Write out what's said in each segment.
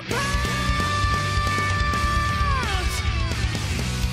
my pain!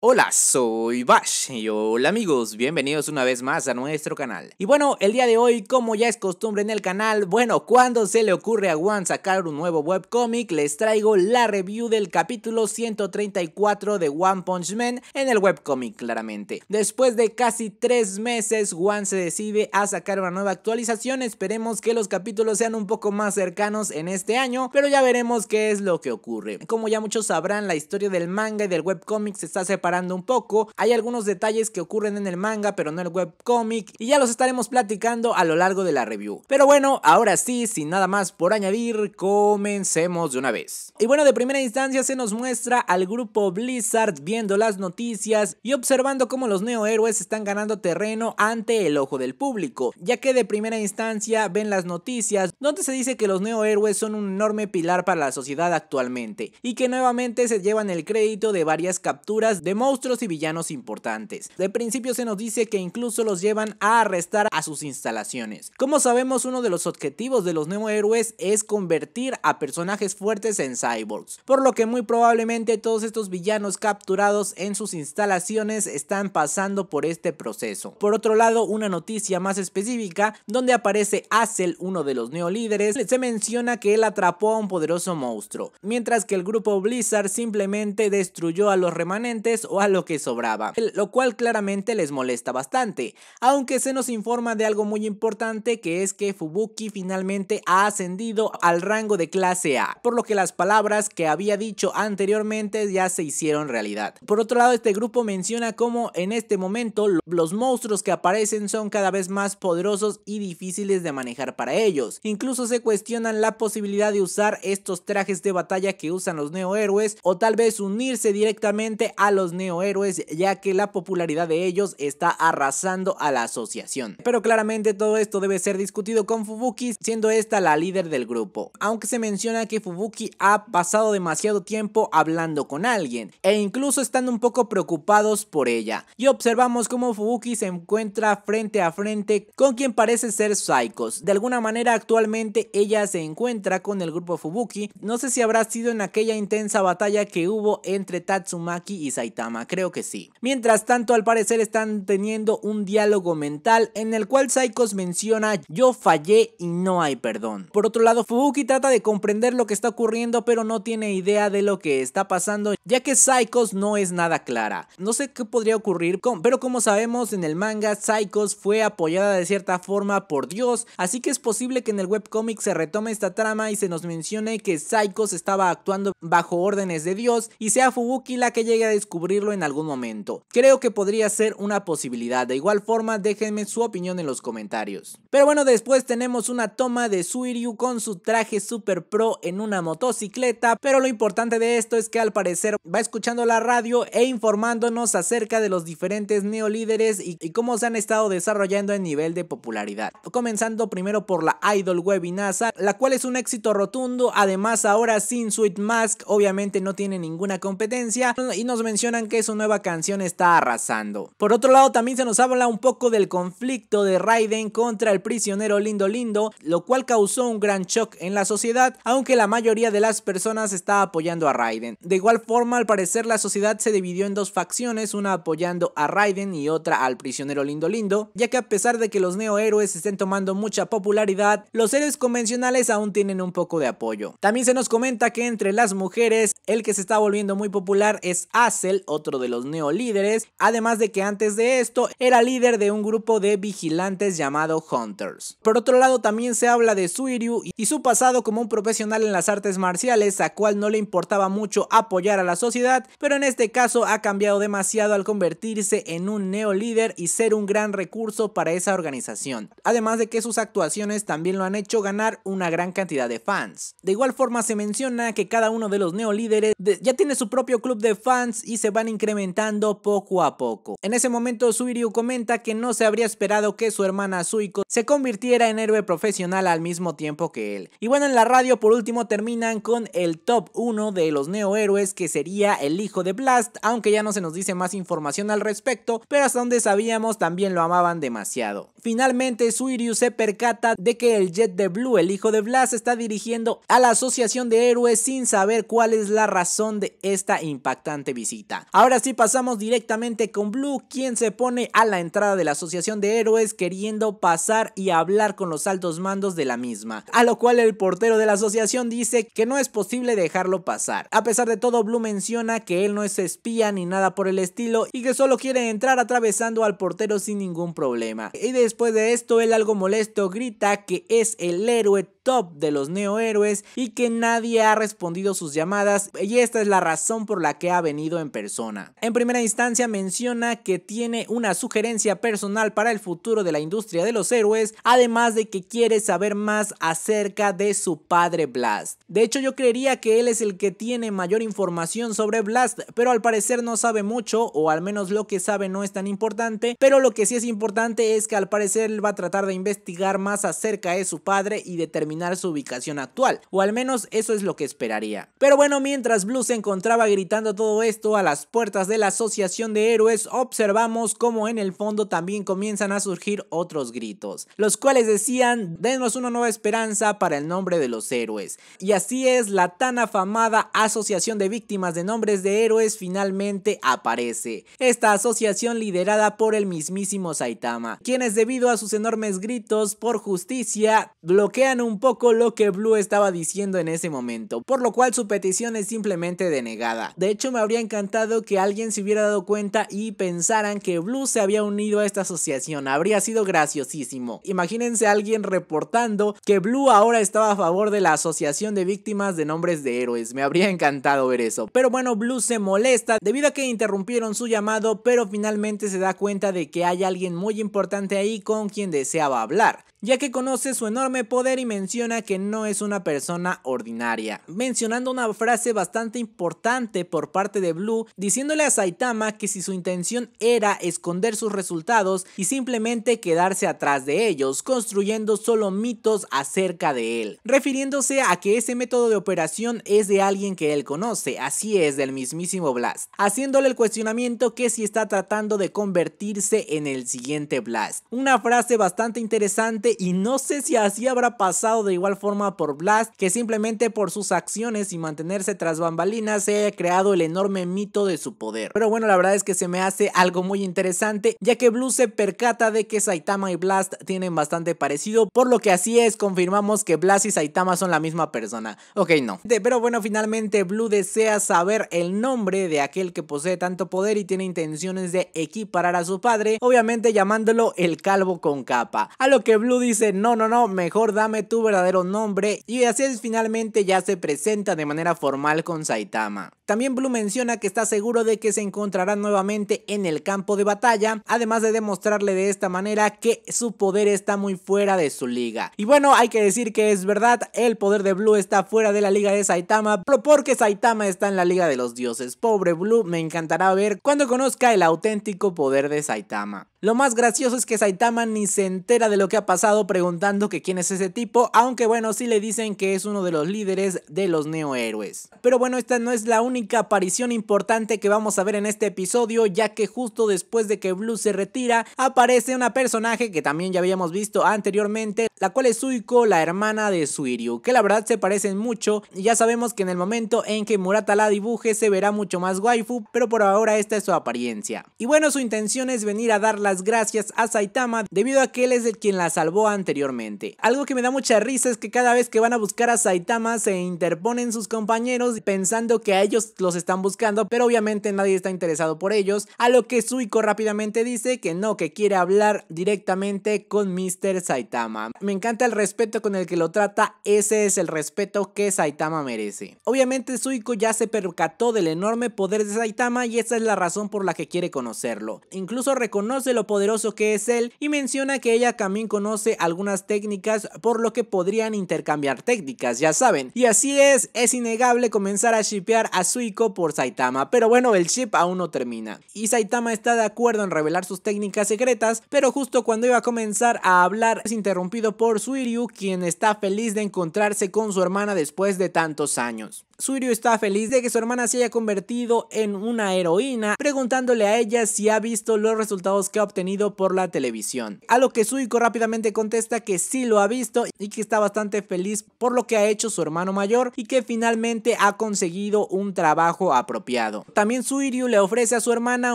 Hola, soy Bash y hola amigos, bienvenidos una vez más a nuestro canal. Y bueno, el día de hoy, como ya es costumbre en el canal, bueno, cuando se le ocurre a Juan sacar un nuevo webcomic, les traigo la review del capítulo 134 de One Punch Man en el webcomic, claramente. Después de casi tres meses, Juan se decide a sacar una nueva actualización, esperemos que los capítulos sean un poco más cercanos en este año, pero ya veremos qué es lo que ocurre. Como ya muchos sabrán, la historia del manga y del webcomic se está separando un poco. Hay algunos detalles que ocurren en el manga, pero no en el webcomic, y ya los estaremos platicando a lo largo de la review. Pero bueno, ahora sí, sin nada más por añadir, comencemos de una vez. Y bueno, de primera instancia se nos muestra al grupo Blizzard viendo las noticias y observando cómo los neohéroes están ganando terreno ante el ojo del público, ya que de primera instancia ven las noticias donde se dice que los neohéroes son un enorme pilar para la sociedad actualmente y que nuevamente se llevan el crédito de varias capturas de monstruos y villanos importantes. De principio se nos dice que incluso los llevan a arrestar a sus instalaciones. Como sabemos, uno de los objetivos de los nuevos héroes es convertir a personajes fuertes en cyborgs, por lo que muy probablemente todos estos villanos capturados en sus instalaciones están pasando por este proceso. Por otro lado, una noticia más específica, donde aparece Azel uno de los neolíderes, se menciona que él atrapó a un poderoso monstruo, mientras que el grupo Blizzard simplemente destruyó a los remanentes o a lo que sobraba, lo cual claramente les molesta bastante, aunque se nos informa de algo muy importante que es que Fubuki finalmente ha ascendido al rango de clase A, por lo que las palabras que había dicho anteriormente ya se hicieron realidad. Por otro lado, este grupo menciona cómo en este momento los monstruos que aparecen son cada vez más poderosos y difíciles de manejar para ellos. Incluso se cuestionan la posibilidad de usar estos trajes de batalla que usan los neo héroes o tal vez unirse directamente a los neohéroes ya que la popularidad de ellos está arrasando a la asociación. Pero claramente todo esto debe ser discutido con Fubuki siendo esta la líder del grupo. Aunque se menciona que Fubuki ha pasado demasiado tiempo hablando con alguien e incluso estando un poco preocupados por ella. Y observamos cómo Fubuki se encuentra frente a frente con quien parece ser Psychos. De alguna manera actualmente ella se encuentra con el grupo Fubuki. No sé si habrá sido en aquella intensa batalla que hubo entre Tatsumaki y Saitama creo que sí. Mientras tanto, al parecer están teniendo un diálogo mental en el cual Psychos menciona yo fallé y no hay perdón. Por otro lado, Fubuki trata de comprender lo que está ocurriendo pero no tiene idea de lo que está pasando ya que Psychos no es nada clara. No sé qué podría ocurrir, pero como sabemos en el manga Psychos fue apoyada de cierta forma por Dios, así que es posible que en el webcomic se retome esta trama y se nos mencione que Psychos estaba actuando bajo órdenes de Dios y sea Fubuki la que llegue a descubrir en algún momento. Creo que podría ser una posibilidad, de igual forma déjenme su opinión en los comentarios. Pero bueno, después tenemos una toma de Suiryu con su traje super pro en una motocicleta, pero lo importante de esto es que al parecer va escuchando la radio e informándonos acerca de los diferentes neolíderes y, cómo se han estado desarrollando en nivel de popularidad. Comenzando primero por la Idol Web y NASA, la cual es un éxito rotundo, además ahora sin Sweet Mask obviamente no tiene ninguna competencia y nos mencionan que su nueva canción está arrasando. Por otro lado, también se nos habla un poco del conflicto de Raiden contra el prisionero Lindo Lindo, lo cual causó un gran shock en la sociedad, aunque la mayoría de las personas está apoyando a Raiden. De igual forma, al parecer la sociedad se dividió en dos facciones, una apoyando a Raiden y otra al prisionero Lindo Lindo, ya que a pesar de que los neohéroes estén tomando mucha popularidad, los héroes convencionales aún tienen un poco de apoyo. También se nos comenta que entre las mujeres, el que se está volviendo muy popular es Asel otro de los neolíderes, además de que antes de esto era líder de un grupo de vigilantes llamado Hunters. Por otro lado también se habla de Suiryu y su pasado como un profesional en las artes marciales, a cual no le importaba mucho apoyar a la sociedad, pero en este caso ha cambiado demasiado al convertirse en un neolíder y ser un gran recurso para esa organización. Además de que sus actuaciones también lo han hecho ganar una gran cantidad de fans. De igual forma se menciona que cada uno de los neolíderes ya tiene su propio club de fans y se va van incrementando poco a poco. En ese momento Suiryu comenta que no se habría esperado que su hermana Suiko se convirtiera en héroe profesional al mismo tiempo que él. Y bueno, en la radio por último terminan con el top 1 de los neohéroes que sería el hijo de Blast, aunque ya no se nos dice más información al respecto, pero hasta donde sabíamos también lo amaban demasiado. Finalmente Suiryu se percata de que el Jet de Blue, el hijo de Blast, está dirigiendo a la Asociación de Héroes sin saber cuál es la razón de esta impactante visita. Ahora sí pasamos directamente con Blue, quien se pone a la entrada de la Asociación de Héroes queriendo pasar y hablar con los altos mandos de la misma. A lo cual el portero de la asociación dice que no es posible dejarlo pasar. A pesar de todo, Blue menciona que él no es espía ni nada por el estilo y que solo quiere entrar atravesando al portero sin ningún problema. Y después de esto, él algo molesto grita que es el héroe de los neohéroes y que nadie ha respondido sus llamadas y esta es la razón por la que ha venido en persona. En primera instancia menciona que tiene una sugerencia personal para el futuro de la industria de los héroes, además de que quiere saber más acerca de su padre Blast. De hecho yo creería que él es el que tiene mayor información sobre Blast, pero al parecer no sabe mucho o al menos lo que sabe no es tan importante, pero lo que sí es importante es que al parecer va a tratar de investigar más acerca de su padre y determinar su ubicación actual, o al menos eso es lo que esperaría. Pero bueno, mientras Blue se encontraba gritando todo esto a las puertas de la Asociación de Héroes, observamos cómo en el fondo también comienzan a surgir otros gritos, los cuales decían, denos una nueva esperanza para el nombre de los héroes. Y así es, la tan afamada Asociación de Víctimas de Nombres de Héroes finalmente aparece. Esta asociación liderada por el mismísimo Saitama, quienes debido a sus enormes gritos por justicia bloquean un poco lo que Blue estaba diciendo en ese momento, por lo cual su petición es simplemente denegada. De hecho, me habría encantado que alguien se hubiera dado cuenta y pensaran que Blue se había unido a esta asociación, habría sido graciosísimo. Imagínense a alguien reportando que Blue ahora estaba a favor de la asociación de víctimas de nombres de héroes, me habría encantado ver eso. Pero bueno, Blue se molesta debido a que interrumpieron su llamado, pero finalmente se da cuenta de que hay alguien muy importante ahí con quien deseaba hablar ya que conoce su enorme poder y menciona que no es una persona ordinaria, mencionando una frase bastante importante por parte de Blue, diciéndole a Saitama que si su intención era esconder sus resultados y simplemente quedarse atrás de ellos, construyendo solo mitos acerca de él, refiriéndose a que ese método de operación es de alguien que él conoce, así es del mismísimo Blast, haciéndole el cuestionamiento que si está tratando de convertirse en el siguiente Blast. Una frase bastante interesante y no sé si así habrá pasado de igual forma por Blast, que simplemente por sus acciones y mantenerse tras bambalinas se haya creado el enorme mito de su poder. Pero bueno, la verdad es que se me hace algo muy interesante, ya que Blue se percata de que Saitama y Blast tienen bastante parecido, por lo que así es, confirmamos que Blast y Saitama son la misma persona. Ok, no. Pero bueno, finalmente Blue desea saber el nombre de aquel que posee tanto poder y tiene intenciones de equiparar a su padre, obviamente llamándolo el calvo con capa. A lo que Blue dice no, no, no, mejor dame tu verdadero nombre. Y así es, finalmente ya se presenta de manera formal con Saitama. También Blue menciona que está seguro de que se encontrará nuevamente en el campo de batalla, además de demostrarle de esta manera que su poder está muy fuera de su liga. Y bueno, hay que decir que es verdad, el poder de Blue está fuera de la liga de Saitama, pero porque Saitama está en la liga de los dioses. Pobre Blue, me encantará ver cuando conozca el auténtico poder de Saitama. Lo más gracioso es que Saitama ni se entera de lo que ha pasado preguntando que quién es ese tipo, aunque bueno, si le dicen que es uno de los líderes de los neohéroes. Pero bueno, esta no es la única aparición importante que vamos a ver en este episodio, ya que justo después de que Blue se retira, aparece una personaje que también ya habíamos visto anteriormente, la cual es Suiko, la hermana de Suiryu, que la verdad se parecen mucho, y ya sabemos que en el momento en que Murata la dibuje se verá mucho más waifu, pero por ahora esta es su apariencia. Y bueno, su intención es venir a dar las gracias a Saitama debido a que él es el quien la salvó anteriormente. Algo que me da mucha risa es que cada vez que van a buscar a Saitama se interponen sus compañeros pensando que a ellos los están buscando, pero obviamente nadie está interesado por ellos, a lo que Suiko rápidamente dice que no, que quiere hablar directamente con Mr. Saitama. Me encanta el respeto con el que lo trata, ese es el respeto que Saitama merece. Obviamente Suiko ya se percató del enorme poder de Saitama y esa es la razón por la que quiere conocerlo. Incluso reconoce lo poderoso que es él y menciona que ella también conoce algunas técnicas por lo que podrían intercambiar técnicas, ya saben. Y así es, es innegable comenzar a shipear a Suiko por Saitama, pero bueno, el ship aún no termina. Y Saitama está de acuerdo en revelar sus técnicas secretas, pero justo cuando iba a comenzar a hablar es interrumpido por Suiryu, quien está feliz de encontrarse con su hermana después de tantos años. Suiryu está feliz de que su hermana se haya convertido en una heroína, preguntándole a ella si ha visto los resultados que ha obtenido por la televisión. A lo que Suiko rápidamente contesta que sí lo ha visto y que está bastante feliz por lo que ha hecho su hermano mayor y que finalmente ha conseguido un trabajo apropiado. También Suiryu le ofrece a su hermana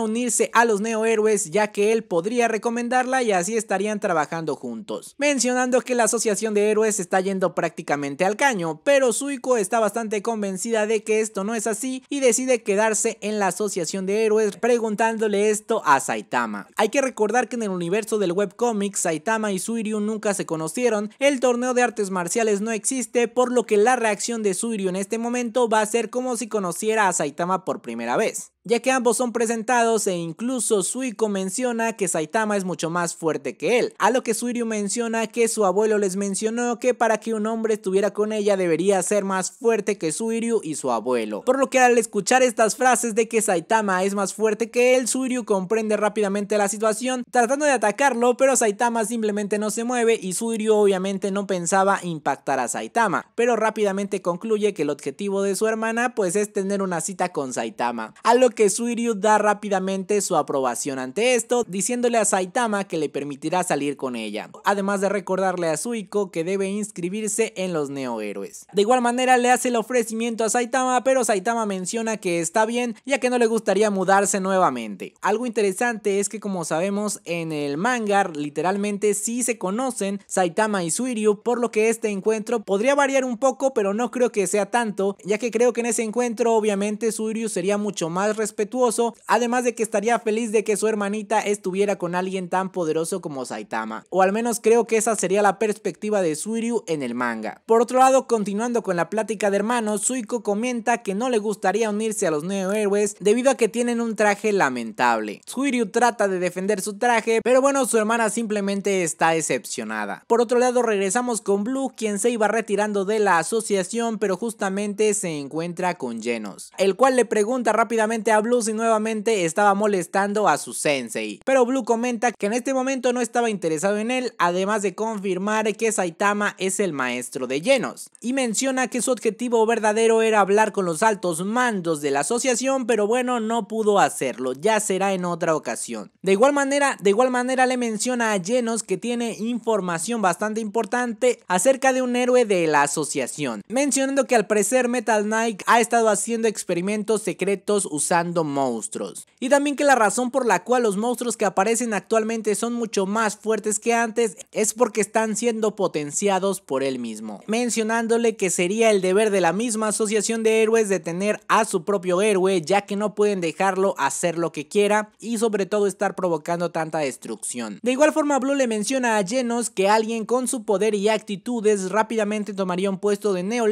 unirse a los neohéroes ya que él podría recomendarla y así estarían trabajando juntos. Mencionando que la asociación de héroes está yendo prácticamente al caño, pero Suiko está bastante convencido de que esto no es así y decide quedarse en la asociación de héroes preguntándole esto a Saitama. Hay que recordar que en el universo del webcomic Saitama y Suiryu nunca se conocieron, el torneo de artes marciales no existe por lo que la reacción de Suiryu en este momento va a ser como si conociera a Saitama por primera vez ya que ambos son presentados e incluso Suiko menciona que Saitama es mucho más fuerte que él, a lo que Suiryu menciona que su abuelo les mencionó que para que un hombre estuviera con ella debería ser más fuerte que Suiryu y su abuelo, por lo que al escuchar estas frases de que Saitama es más fuerte que él, Suiryu comprende rápidamente la situación tratando de atacarlo, pero Saitama simplemente no se mueve y Suiryu obviamente no pensaba impactar a Saitama, pero rápidamente concluye que el objetivo de su hermana pues es tener una cita con Saitama, a lo que Suiryu da rápidamente su aprobación ante esto, diciéndole a Saitama que le permitirá salir con ella, además de recordarle a Suiko que debe inscribirse en los neohéroes. De igual manera le hace el ofrecimiento a Saitama, pero Saitama menciona que está bien ya que no le gustaría mudarse nuevamente. Algo interesante es que como sabemos en el manga literalmente sí se conocen Saitama y Suiryu, por lo que este encuentro podría variar un poco, pero no creo que sea tanto, ya que creo que en ese encuentro obviamente Suiryu sería mucho más respetuoso, además de que estaría feliz de que su hermanita estuviera con alguien tan poderoso como Saitama. O al menos creo que esa sería la perspectiva de Suiryu en el manga. Por otro lado, continuando con la plática de hermanos, Suiko comenta que no le gustaría unirse a los nuevos héroes debido a que tienen un traje lamentable. Suiryu trata de defender su traje, pero bueno, su hermana simplemente está decepcionada. Por otro lado, regresamos con Blue, quien se iba retirando de la asociación, pero justamente se encuentra con Genos, el cual le pregunta rápidamente a Blue si nuevamente estaba molestando a su sensei. Pero Blue comenta que en este momento no estaba interesado en él, además de confirmar que Saitama es el maestro de Genos Y menciona que su objetivo verdadero era hablar con los altos mandos de la asociación, pero bueno, no pudo hacerlo, ya será en otra ocasión. De igual manera, de igual manera le menciona a Genos que tiene información bastante importante acerca de un héroe de la asociación, mencionando que al parecer Metal Knight ha estado haciendo experimentos secretos usando monstruos. Y también que la razón por la cual los monstruos que aparecen actualmente son mucho más fuertes que antes es porque están siendo potenciados por él mismo. Mencionándole que sería el deber de la misma asociación de héroes de tener a su propio héroe ya que no pueden dejarlo hacer lo que quiera y sobre todo estar provocando tanta destrucción. De igual forma Blue le menciona a Genos que alguien con su poder y actitudes rápidamente tomaría un puesto de neo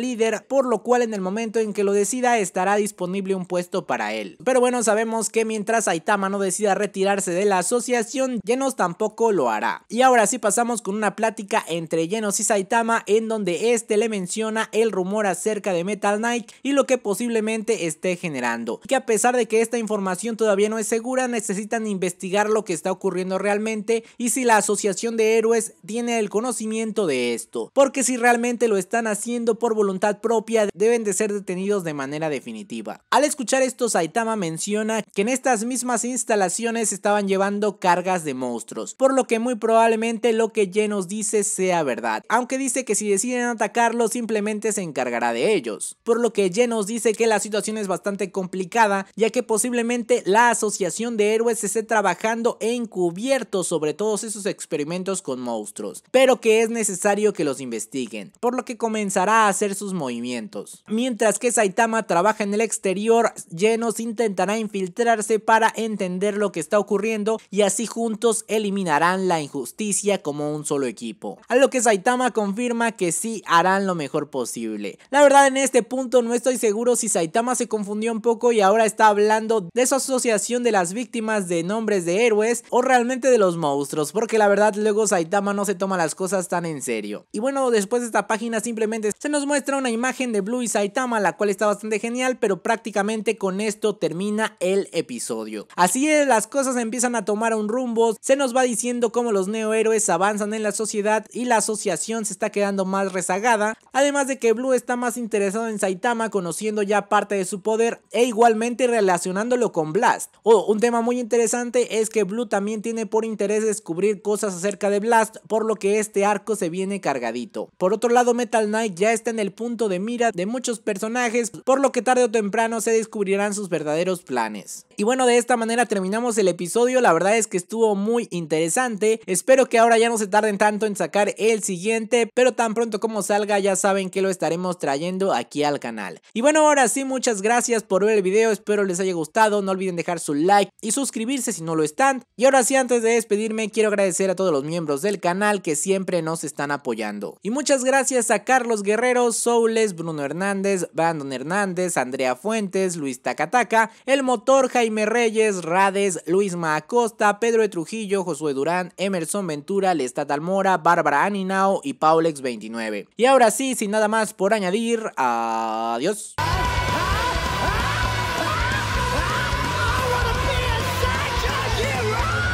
por lo cual en el momento en que lo decida estará disponible un puesto para él. Pero bueno, sabemos que mientras Saitama no decida retirarse de la asociación, Genos tampoco lo hará. Y ahora sí pasamos con una plática entre Genos y Saitama en donde este le menciona el rumor acerca de Metal Knight y lo que posiblemente esté generando. Que a pesar de que esta información todavía no es segura, necesitan investigar lo que está ocurriendo realmente y si la asociación de héroes tiene el conocimiento de esto. Porque si realmente lo están haciendo por voluntad propia, deben de ser detenidos de manera definitiva. Al escuchar esto, Saitama menciona que en estas mismas instalaciones estaban llevando cargas de monstruos, por lo que muy probablemente lo que Genos nos dice sea verdad, aunque dice que si deciden atacarlo simplemente se encargará de ellos, por lo que Genos nos dice que la situación es bastante complicada, ya que posiblemente la asociación de héroes esté trabajando encubierto sobre todos esos experimentos con monstruos, pero que es necesario que los investiguen, por lo que comenzará a hacer sus movimientos. Mientras que Saitama trabaja en el exterior lleno sin intentará infiltrarse para entender lo que está ocurriendo y así juntos eliminarán la injusticia como un solo equipo. A lo que Saitama confirma que sí harán lo mejor posible. La verdad en este punto no estoy seguro si Saitama se confundió un poco y ahora está hablando de su asociación de las víctimas de nombres de héroes o realmente de los monstruos, porque la verdad luego Saitama no se toma las cosas tan en serio. Y bueno, después de esta página simplemente se nos muestra una imagen de Blue y Saitama, la cual está bastante genial, pero prácticamente con esto termina el episodio. Así es, las cosas empiezan a tomar un rumbo, se nos va diciendo cómo los neohéroes avanzan en la sociedad y la asociación se está quedando más rezagada, además de que Blue está más interesado en Saitama conociendo ya parte de su poder e igualmente relacionándolo con Blast. Oh, un tema muy interesante es que Blue también tiene por interés descubrir cosas acerca de Blast, por lo que este arco se viene cargadito. Por otro lado, Metal Knight ya está en el punto de mira de muchos personajes, por lo que tarde o temprano se descubrirán sus verdaderos planes. Y bueno, de esta manera terminamos el episodio, la verdad es que estuvo muy interesante, espero que ahora ya no se tarden tanto en sacar el siguiente, pero tan pronto como salga ya saben que lo estaremos trayendo aquí al canal. Y bueno, ahora sí, muchas gracias por ver el video, espero les haya gustado, no olviden dejar su like y suscribirse si no lo están. Y ahora sí, antes de despedirme, quiero agradecer a todos los miembros del canal que siempre nos están apoyando. Y muchas gracias a Carlos Guerrero, Soules, Bruno Hernández, Brandon Hernández, Andrea Fuentes, Luis Tacataca, el motor Jaime Reyes, Rades, Luis Macosta, Pedro de Trujillo, Josué Durán, Emerson Ventura, Lestat Almora, Bárbara Aninao y Paulex 29. Y ahora sí, sin nada más por añadir, adiós.